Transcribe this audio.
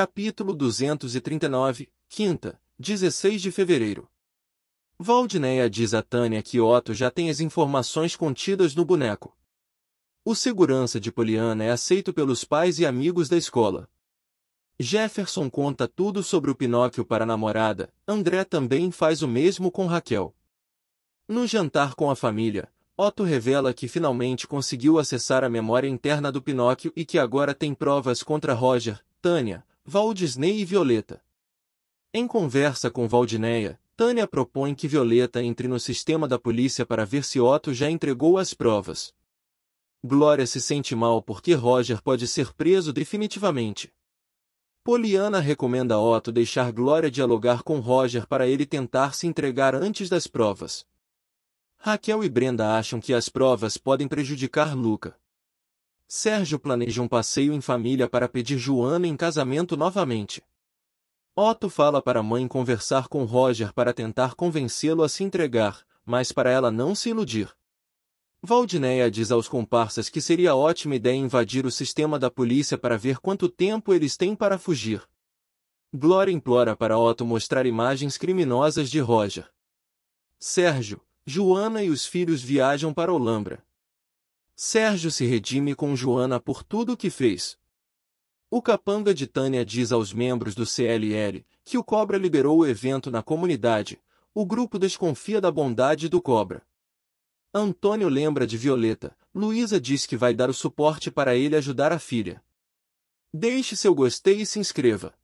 Capítulo 239, Quinta, 16 de Fevereiro Valdineia diz a Tânia que Otto já tem as informações contidas no boneco. O segurança de Poliana é aceito pelos pais e amigos da escola. Jefferson conta tudo sobre o Pinóquio para a namorada, André também faz o mesmo com Raquel. No jantar com a família, Otto revela que finalmente conseguiu acessar a memória interna do Pinóquio e que agora tem provas contra Roger, Tânia, Valdisney e Violeta. Em conversa com Valdineia, Tânia propõe que Violeta entre no sistema da polícia para ver se Otto já entregou as provas. Glória se sente mal porque Roger pode ser preso definitivamente. Poliana recomenda a Otto deixar Glória dialogar com Roger para ele tentar se entregar antes das provas. Raquel e Brenda acham que as provas podem prejudicar Luca. Sérgio planeja um passeio em família para pedir Joana em casamento novamente. Otto fala para a mãe conversar com Roger para tentar convencê-lo a se entregar, mas para ela não se iludir. Valdineia diz aos comparsas que seria ótima ideia invadir o sistema da polícia para ver quanto tempo eles têm para fugir. Glória implora para Otto mostrar imagens criminosas de Roger. Sérgio, Joana e os filhos viajam para Olambra. Sérgio se redime com Joana por tudo o que fez. O capanga de Tânia diz aos membros do CLR que o Cobra liberou o evento na comunidade. O grupo desconfia da bondade do Cobra. Antônio lembra de Violeta. Luísa diz que vai dar o suporte para ele ajudar a filha. Deixe seu gostei e se inscreva.